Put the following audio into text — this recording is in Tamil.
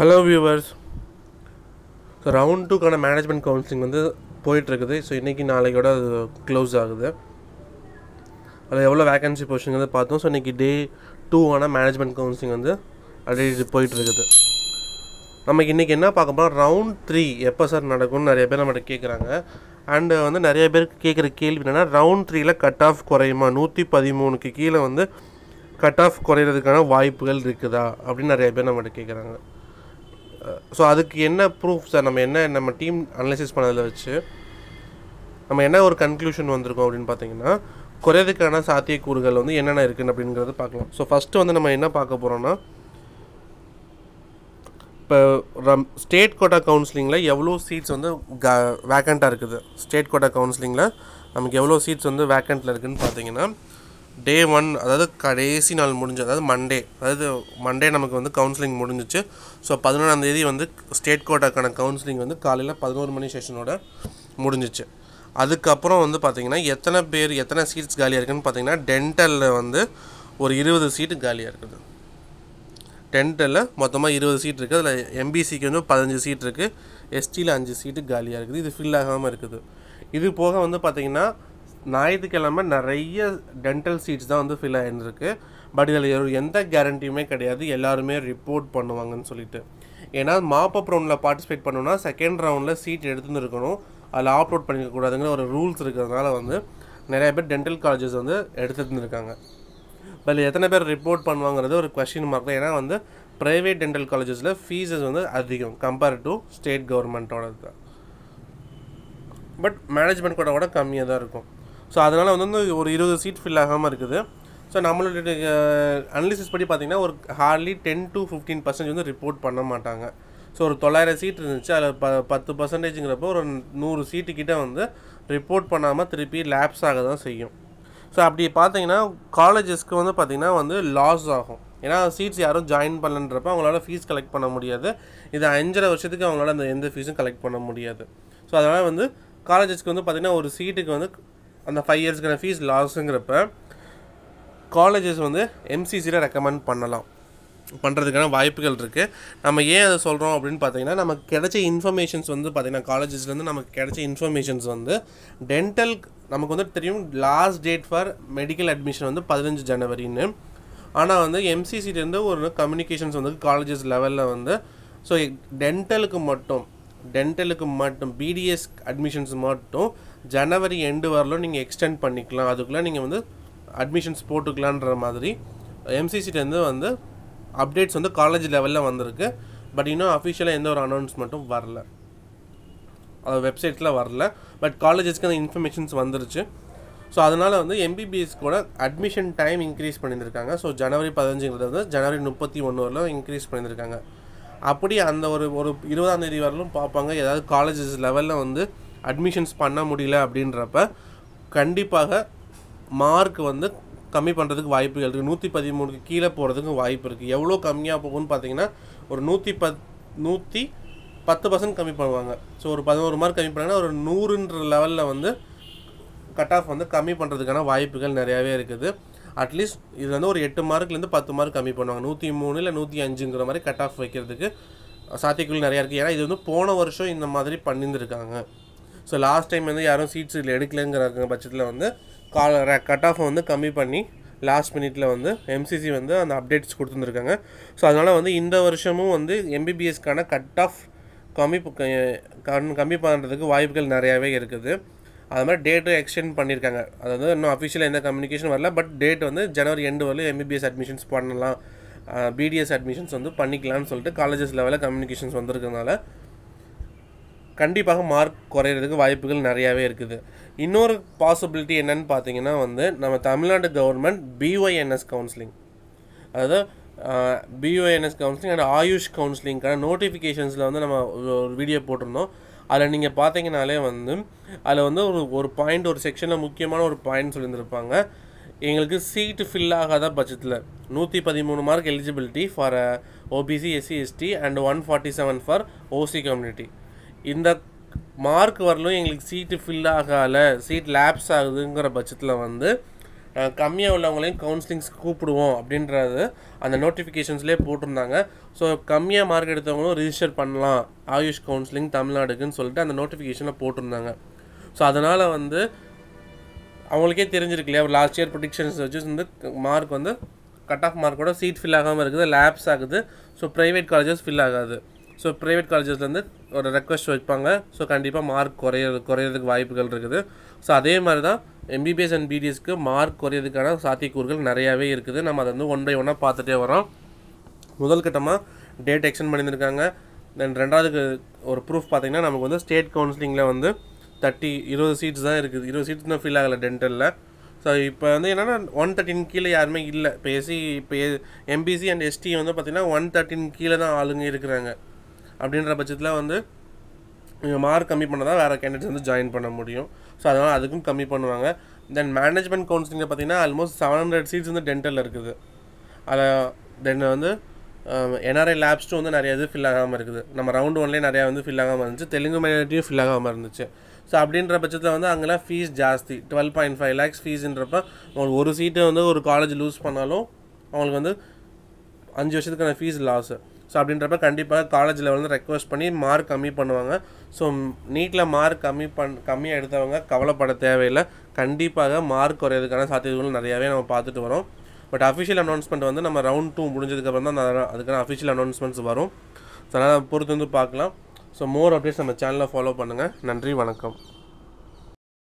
ஹலோ வியூவர்ஸ் ஸோ ரவுண்ட் டூக்கான மேனேஜ்மெண்ட் கவுன்சிலிங் வந்து போயிட்டுருக்குது ஸோ இன்றைக்கி நாளைக்கோட அது க்ளோஸ் ஆகுது அதில் எவ்வளோ வேகன்சி பொசிஷன் வந்து பார்த்தோம் ஸோ இன்றைக்கி டே டூ டூவான மேனேஜ்மெண்ட் கவுன்சிலிங் வந்து ஆல்ரெடி போயிட்டுருக்குது நமக்கு இன்றைக்கி என்ன பார்க்க போனால் ரவுண்ட் த்ரீ எப்போ சார் நடக்கும்னு நிறைய பேர் நம்மகிட்ட கேட்குறாங்க அண்டு வந்து நிறைய பேர் கேட்குற கேள்வி என்னென்னா ரவுண்ட் த்ரீயில் கட் ஆஃப் குறையுமா நூற்றி பதிமூணுக்கு கீழே வந்து கட் ஆஃப் குறையிறதுக்கான வாய்ப்புகள் இருக்குதா அப்படின்னு நிறைய பேர் நம்மகிட்ட கேட்குறாங்க ஸோ அதுக்கு என்ன ப்ரூஃப் சார் நம்ம என்ன நம்ம டீம் அனலைசிஸ் பண்ணதில் வச்சு நம்ம என்ன ஒரு கன்க்ளூஷன் வந்திருக்கோம் அப்படின்னு பார்த்தீங்கன்னா குறையதுக்கான சாத்தியக்கூறுகள் வந்து என்னென்ன இருக்குன்னு அப்படிங்கிறத பார்க்கலாம் ஸோ ஃபஸ்ட்டு வந்து நம்ம என்ன பார்க்க போகிறோம்னா இப்போ ரம் ஸ்டேட் கோட்டா கவுன்சிலிங்கில் எவ்வளோ சீட்ஸ் வந்து க வேக்கண்ட்டாக இருக்குது ஸ்டேட் கோட்டா கவுன்சிலிங்கில் நமக்கு எவ்வளோ சீட்ஸ் வந்து வேக்கண்ட்டில் இருக்குதுன்னு பார்த்தீங்கன்னா டே ஒன் அதாவது கடைசி நாள் முடிஞ்சு அதாவது மண்டே அதாவது மண்டே நமக்கு வந்து கவுன்சிலிங் முடிஞ்சிச்சு ஸோ பதினொன்றாந்தேதி வந்து ஸ்டேட் கோட்டாக்கான கவுன்சிலிங் வந்து காலையில் பதினோரு மணி செஷனோட முடிஞ்சிச்சு அதுக்கப்புறம் வந்து பார்த்திங்கன்னா எத்தனை பேர் எத்தனை சீட்ஸ் காலியாக இருக்குதுன்னு பார்த்திங்கன்னா டென்டலில் வந்து ஒரு இருபது சீட்டு காலியாக இருக்குது டென்டலில் மொத்தமாக இருபது சீட் இருக்குது அதில் எம்பிசிக்கு வந்து பதினஞ்சு சீட் இருக்குது எஸ்டியில் அஞ்சு சீட்டு காலியாக இருக்குது இது ஃபில் ஆகாமல் இருக்குது இது போக வந்து பார்த்திங்கன்னா ஞாயிற்றுக்கிழமை நிறைய டென்டல் சீட்ஸ் தான் வந்து ஃபில் ஆகிருந்துருக்கு பட் இதில் எந்த கேரண்டியுமே கிடையாது எல்லாருமே ரிப்போர்ட் பண்ணுவாங்கன்னு சொல்லிட்டு ஏன்னா மாப்பப் ரவுண்டில் பார்ட்டிசிபேட் பண்ணோன்னா செகண்ட் ரவுண்டில் சீட் எடுத்துன்னு இருக்கணும் அதில் ஆப்லோட் பண்ணிக்கக்கூடாதுங்கிற ஒரு ரூல்ஸ் இருக்கிறதுனால வந்து நிறைய பேர் டென்டல் காலேஜஸ் வந்து எடுத்துகிட்டு இருக்காங்க பட் எத்தனை பேர் ரிப்போர்ட் பண்ணுவாங்கிறது ஒரு கொஷின் மார்க் தான் ஏன்னா வந்து ப்ரைவேட் டென்டல் காலேஜஸில் ஃபீஸஸ் வந்து அதிகம் கம்பேர் டு ஸ்டேட் கவர்மெண்ட்டோட தான் பட் மேனேஜ்மெண்ட் கூட கூட கம்மியாக தான் இருக்கும் ஸோ அதனால் வந்து ஒரு இருபது சீட் ஃபில் ஆகாமல் இருக்குது ஸோ நம்மளுடைய அனலிசிஸ் படி பார்த்திங்கன்னா ஒரு hardly ten to fifteen percentage வந்து ரிப்போர்ட் பண்ண மாட்டாங்க ஸோ ஒரு தொள்ளாயிரம் சீட் இருந்துச்சு அதில் ப பத்து பர்சன்டேஜுங்கிறப்போ ஒரு நூறு கிட்டே வந்து ரிப்போர்ட் பண்ணாமல் திருப்பி லேப்ஸ் ஆக தான் செய்யும் ஸோ அப்படி பார்த்தீங்கன்னா காலேஜஸ்க்கு வந்து பார்த்திங்கன்னா வந்து லாஸ் ஆகும் ஏன்னா சீட்ஸ் யாரும் ஜாயின் பண்ணலன்றப்ப அவங்களால ஃபீஸ் கலெக்ட் பண்ண முடியாது இது அஞ்சரை வருஷத்துக்கு அவங்களால அந்த எந்த ஃபீஸும் கலெக்ட் பண்ண முடியாது ஸோ அதனால் வந்து காலேஜஸ்க்கு வந்து பார்த்திங்கன்னா ஒரு சீட்டுக்கு வந்து அந்த ஃபைவ் இயர்ஸ்க்கான ஃபீஸ் லாஸுங்கிறப்ப காலேஜஸ் வந்து எம்சிசியில் ரெக்கமெண்ட் பண்ணலாம் பண்ணுறதுக்கான வாய்ப்புகள் இருக்குது நம்ம ஏன் அதை சொல்கிறோம் அப்படின்னு பார்த்தீங்கன்னா நமக்கு கிடைச்ச இன்ஃபர்மேஷன்ஸ் வந்து பார்த்திங்கன்னா காலேஜஸ்லேருந்து நமக்கு கிடைச்ச இன்ஃபர்மேஷன்ஸ் வந்து டென்டல் நமக்கு வந்து தெரியும் last date for medical admission வந்து பதினஞ்சு ஜனவரின்னு ஆனால் வந்து எம்சிசிலேருந்து ஒரு கம்யூனிகேஷன்ஸ் வந்து காலேஜஸ் லெவலில் வந்து ஸோ டென்டலுக்கு மட்டும் டென்டலுக்கு மட்டும் பிடிஎஸ் அட்மிஷன்ஸ் மட்டும் ஜனவரி எண்டு வரலும் நீங்கள் எக்ஸ்டெண்ட் பண்ணிக்கலாம் அதுக்குள்ளே நீங்கள் வந்து அட்மிஷன்ஸ் போட்டுக்கலான்ற மாதிரி எம்சிசிட்டேருந்து வந்து அப்டேட்ஸ் வந்து காலேஜ் லெவலில் வந்திருக்கு பட் இன்னும் அஃபிஷியலாக எந்த ஒரு அனௌன்ஸ்மெண்ட்டும் வரல அது வெப்சைட்டில் வரல பட் காலேஜஸ்க்கு அந்த இன்ஃபர்மேஷன்ஸ் வந்துருச்சு ஸோ அதனால் வந்து எம்பிபிஎஸ் கூட அட்மிஷன் டைம் இன்க்ரீஸ் பண்ணியிருக்காங்க ஸோ ஜனவரி பதினஞ்சுங்கிறது வந்து ஜனவரி முப்பத்தி ஒன்று வரலும் இன்க்ரீஸ் பண்ணியிருக்காங்க அப்படி அந்த ஒரு ஒரு இருபதாம் தேதி வரலும் பார்ப்பாங்க ஏதாவது காலேஜஸ் லெவலில் வந்து அட்மிஷன்ஸ் பண்ண முடியல அப்படின்றப்ப கண்டிப்பாக மார்க் வந்து கம்மி பண்ணுறதுக்கு வாய்ப்புகள் இருக்குது நூற்றி பதிமூணுக்கு கீழே போகிறதுக்கு வாய்ப்பு இருக்குது எவ்வளோ கம்மியாக போகும்னு பார்த்தீங்கன்னா ஒரு நூற்றி பத் நூற்றி பத்து பர்சன்ட் கம்மி பண்ணுவாங்க ஸோ ஒரு பதினோரு மார்க் கம்மி பண்ணாங்கன்னா ஒரு நூறுன்ற லெவலில் வந்து கட் ஆஃப் வந்து கம்மி பண்ணுறதுக்கான வாய்ப்புகள் நிறையாவே இருக்குது அட்லீஸ்ட் இது வந்து ஒரு எட்டு மார்க்லேருந்து பத்து மார்க் கம்மி பண்ணுவாங்க நூற்றி மூணு இல்லை நூற்றி அஞ்சுங்கிற மாதிரி கட் ஆஃப் வைக்கிறதுக்கு சாத்தியக்குள் நிறையா இருக்குது ஏன்னா இது வந்து போன வருஷம் இந்த மாதிரி பண்ணியிருந்துருக்காங்க ஸோ லாஸ்ட் டைம் வந்து யாரும் சீட்ஸ் இதில் எடுக்கலைங்கிற பட்சத்தில் வந்து கால் கட் ஆஃப் வந்து கம்மி பண்ணி லாஸ்ட் மினிட்ல வந்து எம்சிசி வந்து அந்த அப்டேட்ஸ் கொடுத்துருந்துருக்காங்க ஸோ அதனால் வந்து இந்த வருஷமும் வந்து எம்பிபிஎஸ்க்கான கட் ஆஃப் கம்மி கண் கம்மி பண்ணுறதுக்கு வாய்ப்புகள் நிறையாவே இருக்குது அது மாதிரி டேட்டு எக்ஸ்டெண்ட் பண்ணியிருக்காங்க அதாவது இன்னும் அஃபிஷியலாக எந்த கம்யூனிகேஷன் வரல பட் டேட் வந்து ஜனவரி எண்டு வரலும் எம்பிபிஎஸ் அட்மிஷன்ஸ் பண்ணலாம் பிடிஎஸ் அட்மிஷன்ஸ் வந்து பண்ணிக்கலாம்னு சொல்லிட்டு காலேஜஸ் லெவலில் கம்யூனிகேஷன்ஸ் வந்திருக்கிறதுனால கண்டிப்பாக மார்க் குறையிறதுக்கு வாய்ப்புகள் நிறையாவே இருக்குது இன்னொரு பாசிபிலிட்டி என்னன்னு பார்த்தீங்கன்னா வந்து நம்ம தமிழ்நாடு கவர்மெண்ட் பிஒய்என்எஸ் கவுன்சிலிங் அதாவது பிஓஎன்எஸ் கவுன்சிலிங் அண்ட் ஆயுஷ் கவுன்சிலிங்க்கான நோட்டிஃபிகேஷன்ஸில் வந்து நம்ம ஒரு வீடியோ போட்டிருந்தோம் அதில் நீங்கள் பார்த்தீங்கனாலே வந்து அதில் வந்து ஒரு ஒரு பாயிண்ட் ஒரு செக்ஷனில் முக்கியமான ஒரு பாயிண்ட் சொல்லியிருந்துருப்பாங்க எங்களுக்கு சீட்டு ஃபில் ஆகாத பட்சத்தில் நூற்றி பதிமூணு mark eligibility for OBC SC ST and one forty seven for OC community இந்த மார்க் வரலும் எங்களுக்கு சீட்டு ஃபில் ஆகலை சீட் லேப்ஸ் ஆகுதுங்கிற பட்சத்தில் வந்து கம்மியாக உள்ளவங்களையும் கவுன்சிலிங்ஸ் கூப்பிடுவோம் அப்படின்றது அந்த நோட்டிஃபிகேஷன்ஸ்லேயே போட்டிருந்தாங்க ஸோ கம்மியாக மார்க் எடுத்தவங்களும் ரிஜிஸ்டர் பண்ணலாம் ஆயுஷ் கவுன்சிலிங் தமிழ்நாடுக்குன்னு சொல்லிட்டு அந்த நோட்டிஃபிகேஷனில் போட்டிருந்தாங்க ஸோ அதனால் வந்து அவங்களுக்கே தெரிஞ்சிருக்கு இல்லையா லாஸ்ட் இயர் ப்ரொடிக்ஷன்ஸ் வச்சு வந்து மார்க் வந்து கட் ஆஃப் மார்க்கோட சீட் ஃபில் ஆகாமல் இருக்குது லேப்ஸ் ஆகுது ஸோ ப்ரைவேட் காலேஜஸ் ஃபில் ஆகாது ஸோ ப்ரைவேட் காலேஜஸ்லேருந்து ஒரு ரெக்வஸ்ட் வைப்பாங்க ஸோ கண்டிப்பாக மார்க் குறைய குறையிறதுக்கு வாய்ப்புகள் இருக்குது ஸோ அதே மாதிரி தான் எம்பிபிஎஸ் அண்ட் பிடிஎஸ்க்கு மார்க் குறையிறதுக்கான சாத்தியக்கூறுகள் நிறையாவே இருக்குது நம்ம அதை வந்து ஒன் பை ஒன்னாக பார்த்துட்டே வரோம் முதல் கட்டமாக டேட் எக்ஸ்டெண்ட் பண்ணியிருக்காங்க தென் ரெண்டாவதுக்கு ஒரு ப்ரூஃப் பார்த்திங்கன்னா நமக்கு வந்து ஸ்டேட் கவுன்சிலிங்கில் வந்து தேர்ட்டி இருபது சீட்ஸ் தான் இருக்குது இருபது சீட்ஸ் தான் ஃபில் ஆகலை டென்டலில் ஸோ இப்போ வந்து என்னென்னா ஒன் தேர்ட்டின் கீழே யாருமே இல்லை இப்போ எஸ்சி இப்போ எம்பிசி அண்ட் எஸ்டி வந்து பார்த்திங்கன்னா ஒன் தேர்ட்டின் கீழே தான் ஆளுங்க இருக்கிறாங்க அப்படின்ற பட்சத்தில் வந்து மார்க் கம்மி பண்ணால் தான் வேறு கேண்டிடேட்ஸ் வந்து ஜாயின் பண்ண முடியும் ஸோ அதனால் அதுக்கும் கம்மி பண்ணுவாங்க தென் மேனேஜ்மெண்ட் கவுன்சிலிங்கில் பார்த்தீங்கன்னா ஆல்மோஸ்ட் செவன் ஹண்ட்ரட் சீட்ஸ் வந்து டென்டலில் இருக்குது அதை தென் வந்து என்ஆர்ஐ லேப்ஸ்ட்டும் வந்து நிறைய இது ஃபில் ஆகாமல் இருக்குது நம்ம ரவுண்ட் ஒன்லேயே நிறையா வந்து ஃபில் ஆகாமல் இருந்துச்சு தெலுங்கு மீடியட்டையும் ஃபில் ஆகாமல் இருந்துச்சு ஸோ அப்படின்ற பட்சத்தில் வந்து அங்கெல்லாம் ஃபீஸ் ஜாஸ்தி டுவெல் பாயிண்ட் ஃபைவ் லேக்ஸ் ஃபீஸ்ன்றப்ப அவங்களுக்கு ஒரு சீட்டை வந்து ஒரு காலேஜ் லூஸ் பண்ணாலும் அவங்களுக்கு வந்து அஞ்சு வருஷத்துக்கான ஃபீஸ் லாஸு ஸோ அப்படின்றப்ப கண்டிப்பாக காலேஜில் வந்து ரெக்வஸ்ட் பண்ணி மார்க் கம்மி பண்ணுவாங்க ஸோ நீட்டில் மார்க் கம்மி பண் கம்மியாக எடுத்தவங்க கவலைப்பட தேவையில்லை கண்டிப்பாக மார்க் குறையிறதுக்கான சாத்தியங்கள் நிறையாவே நம்ம பார்த்துட்டு வரோம் பட் அஃபிஷியல் அனௌன்ஸ்மெண்ட் வந்து நம்ம ரவுண்ட் டூ முடிஞ்சதுக்கப்புறம் தான் அதுக்கான அஃபிஷியல் அனௌன்ஸ்மெண்ட்ஸ் வரும் ஸோ அதனால் பொறுத்து வந்து பார்க்கலாம் ஸோ மோர் அப்டேட்ஸ் நம்ம சேனலை ஃபாலோ பண்ணுங்கள் நன்றி வணக்கம்